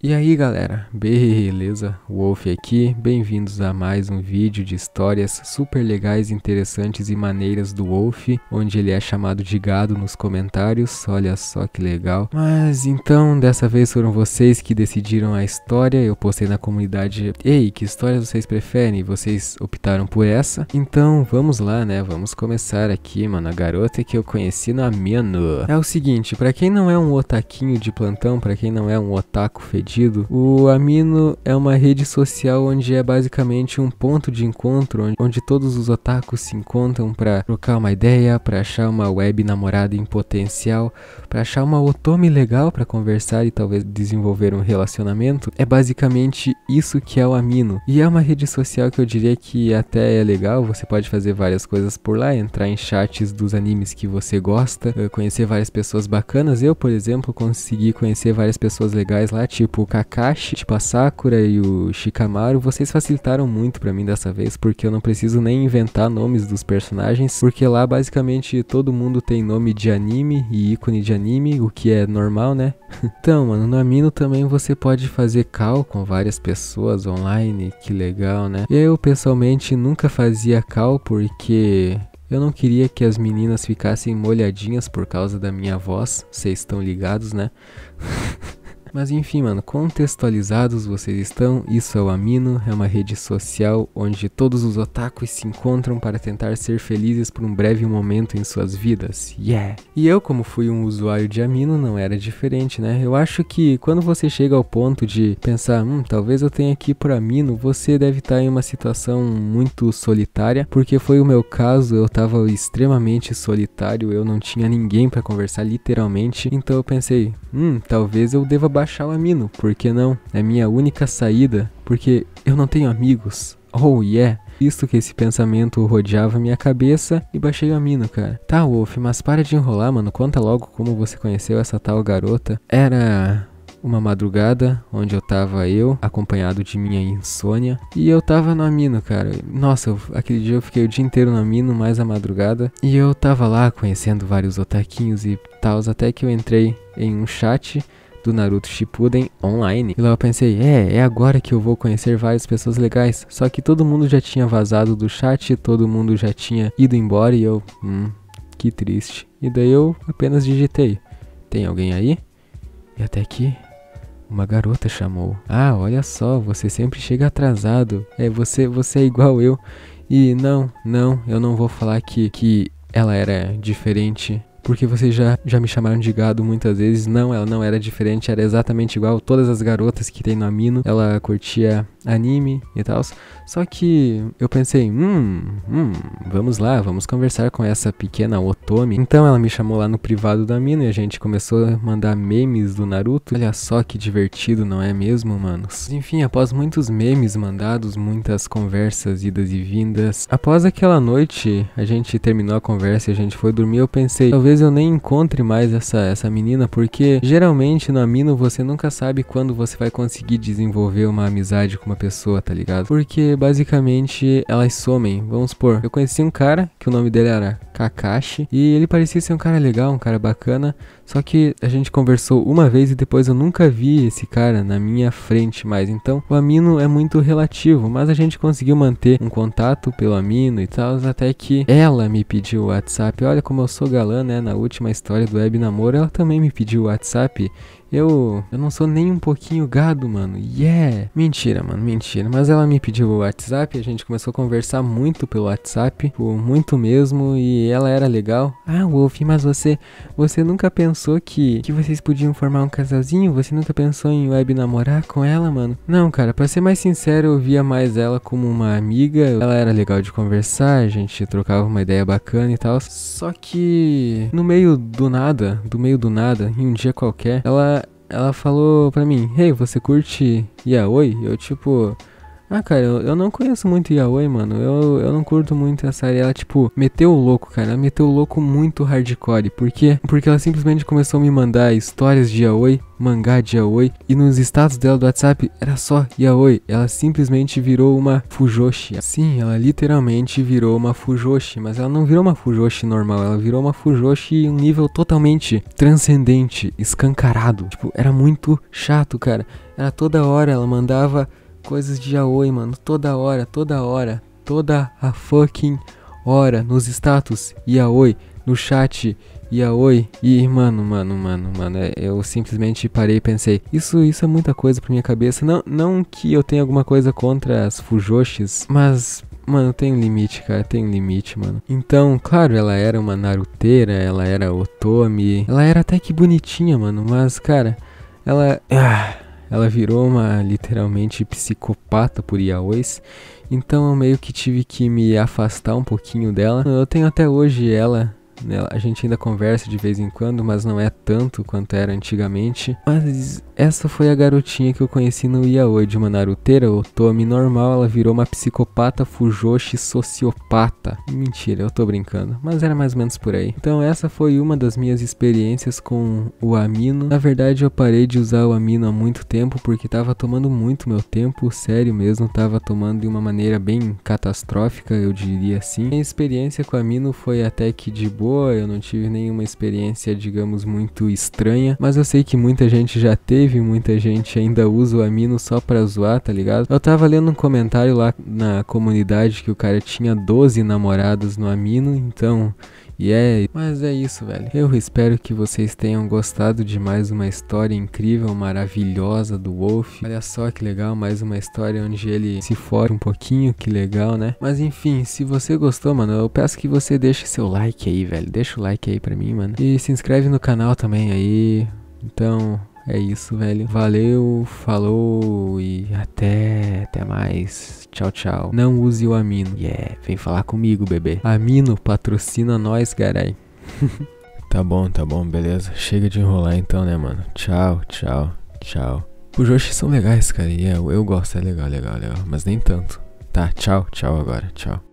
E aí galera, beleza? Wolf aqui, bem-vindos a mais um vídeo de histórias super legais, interessantes e maneiras do Wolf, onde ele é chamado de gado nos comentários, olha só que legal. Mas então, dessa vez foram vocês que decidiram a história, eu postei na comunidade, ei, que histórias vocês preferem? Vocês optaram por essa? Então, vamos lá né, vamos começar aqui mano, a garota que eu conheci na Menu. É o seguinte, pra quem não é um otaquinho de plantão, pra quem não é um otaku fedido, perdido. O Amino é uma rede social onde é basicamente um ponto de encontro, onde todos os otakus se encontram para trocar uma ideia, para achar uma web namorada em potencial, para achar uma otome legal para conversar e talvez desenvolver um relacionamento. É basicamente isso que é o Amino. E é uma rede social que eu diria que até é legal, você pode fazer várias coisas por lá, entrar em chats dos animes que você gosta, eh, conhecer várias pessoas bacanas. Eu, por exemplo, consegui conhecer várias pessoas legais lá, tipo tipo o Kakashi, tipo a Sakura e o Shikamaru, vocês facilitaram muito para mim dessa vez, porque eu não preciso nem inventar nomes dos personagens, porque lá basicamente todo mundo tem nome de anime e ícone de anime, o que é normal, né? então, mano, no Amino também você pode fazer call com várias pessoas online, que legal, né? Eu pessoalmente nunca fazia call porque eu não queria que as meninas ficassem molhadinhas por causa da minha voz, vocês estão ligados, né? Mas enfim, mano, contextualizados vocês estão. Isso é o Amino, é uma rede social onde todos os otakus se encontram para tentar ser felizes por um breve momento em suas vidas. Yeah! E eu, como fui um usuário de Amino, não era diferente, né? Eu acho que quando você chega ao ponto de pensar, hum, talvez eu tenha aqui por Amino, você deve estar em uma situação muito solitária, porque foi o meu caso, eu estava extremamente solitário, eu não tinha ninguém para conversar literalmente. Então eu pensei, hum, talvez eu deva baixar o Amino, por que não? É minha única saída, porque eu não tenho amigos. Oh yeah! Visto que esse pensamento rodeava minha cabeça e baixei o amino, cara. Tá, Wolf, mas para de enrolar, mano. Conta logo como você conheceu essa tal garota. Era uma madrugada onde eu tava eu, acompanhado de minha insônia, e eu tava no amino, cara. Nossa, eu, aquele dia eu fiquei o dia inteiro no amino, mais a madrugada, e eu tava lá conhecendo vários otaquinhos e tals, até que eu entrei em um chat do Naruto Shippuden online. E lá eu pensei, é, é agora que eu vou conhecer várias pessoas legais. Só que todo mundo já tinha vazado do chat, todo mundo já tinha ido embora e eu, hum, que triste. E daí eu apenas digitei, tem alguém aí? E até que uma garota chamou. Ah, olha só, você sempre chega atrasado. É, você, você é igual eu. E não, não, eu não vou falar que, que ela era diferente porque vocês já, já me chamaram de gado muitas vezes. Não, ela não era diferente, era exatamente igual todas as garotas que tem no Amino. Ela curtia anime e tal. Só que eu pensei, hum, hum, vamos lá, vamos conversar com essa pequena Otome. Então ela me chamou lá no privado da amino e a gente começou a mandar memes do Naruto. Olha só que divertido, não é mesmo, manos? Enfim, após muitos memes mandados, muitas conversas idas e vindas, após aquela noite, a gente terminou a conversa e a gente foi dormir. Eu pensei, talvez talvez eu nem encontre mais essa, essa menina, porque geralmente no Amino você nunca sabe quando você vai conseguir desenvolver uma amizade com uma pessoa, tá ligado? Porque basicamente elas somem. Vamos supor, eu conheci um cara que o nome dele era Kakashi. E ele parecia ser um cara legal, um cara bacana. Só que a gente conversou uma vez e depois eu nunca vi esse cara na minha frente mais. Então o Amino é muito relativo, mas a gente conseguiu manter um contato pelo Amino e tal. Até que ela me pediu o WhatsApp. Olha como eu sou galã, né? Na última história do Web Namoro, ela também me pediu o WhatsApp. Eu, eu não sou nem um pouquinho gado, mano. Yeah! Mentira, mano, mentira. Mas ela me pediu o WhatsApp, a gente começou a conversar muito pelo WhatsApp, por muito mesmo, e ela era legal. Ah, Wolf, mas você, você nunca pensou que, que vocês podiam formar um casalzinho? Você nunca pensou em web namorar com ela, mano? Não, cara, pra ser mais sincero, eu via mais ela como uma amiga. Ela era legal de conversar, a gente trocava uma ideia bacana e tal. Só que no meio do nada, do meio do nada, em um dia qualquer, ela ela falou pra mim, hey, você curte Yaoi? Eu tipo, ah, cara, eu, eu não conheço muito Yaoi, mano. Eu, eu não curto muito essa área. Ela, tipo, meteu o louco, cara. Ela meteu o louco muito hardcore. Por quê? Porque ela simplesmente começou a me mandar histórias de Yaoi, mangá de Yaoi. E nos status dela do WhatsApp era só Yaoi. Ela simplesmente virou uma Fujoshi. Sim, ela literalmente virou uma Fujoshi. Mas ela não virou uma Fujoshi normal. Ela virou uma Fujoshi um nível totalmente transcendente, escancarado. Tipo, era muito chato, cara. Era toda hora ela mandava coisas de Yaoi, mano. Toda hora, toda hora. Toda a fucking hora. Nos status, Yaoi. No chat, Yaoi. E, mano, mano, mano, mano. É, eu simplesmente parei e pensei. Isso, isso é muita coisa pra minha cabeça. Não, não que eu tenha alguma coisa contra as Fujoshis, mas. Mano, tem limite, cara, tem limite, mano. Então, claro, ela era uma naruteira, ela era otome, ela era até que bonitinha, mano, mas, cara, ela... Ah. Ela virou uma literalmente psicopata por yaois, então eu meio que tive que me afastar um pouquinho dela. Eu tenho até hoje ela né, a gente ainda conversa de vez em quando, mas não é tanto quanto era antigamente. Mas essa foi a garotinha que eu conheci no Yaoi de uma naruteira otome normal. Ela virou uma psicopata fujoshi sociopata. Mentira, eu tô brincando. Mas era mais ou menos por aí. Então essa foi uma das minhas experiências com o amino. Na verdade eu parei de usar o amino há muito tempo porque tava tomando muito meu tempo. Sério mesmo, tava tomando de uma maneira bem catastrófica, eu diria assim. Minha experiência com o amino foi até que de boa boa, eu não tive nenhuma experiência, digamos, muito estranha, mas eu sei que muita gente já teve, muita gente ainda usa o amino só pra zoar, tá ligado? Eu tava lendo um comentário lá na comunidade que o cara tinha 12 namoradas no amino, então e é, mas é isso, velho. Eu espero que vocês tenham gostado de mais uma história incrível, maravilhosa do Wolf. Olha só que legal, mais uma história onde ele se fora um pouquinho, que legal, né? Mas enfim, se você gostou, mano, eu peço que você deixe seu like aí, velho. Deixa o like aí pra mim, mano. E se inscreve no canal também aí. Então, é isso, velho. Valeu, falou e até, até mais. Tchau, tchau. Não use o Amino. Yeah, vem falar comigo, bebê. Amino patrocina nós, garai. tá bom, tá bom, beleza. Chega de enrolar então, né, mano? Tchau, tchau, tchau. Os Joshi são legais, cara. E é, eu gosto, é legal, legal, legal. Mas nem tanto. Tá, tchau, tchau agora. Tchau.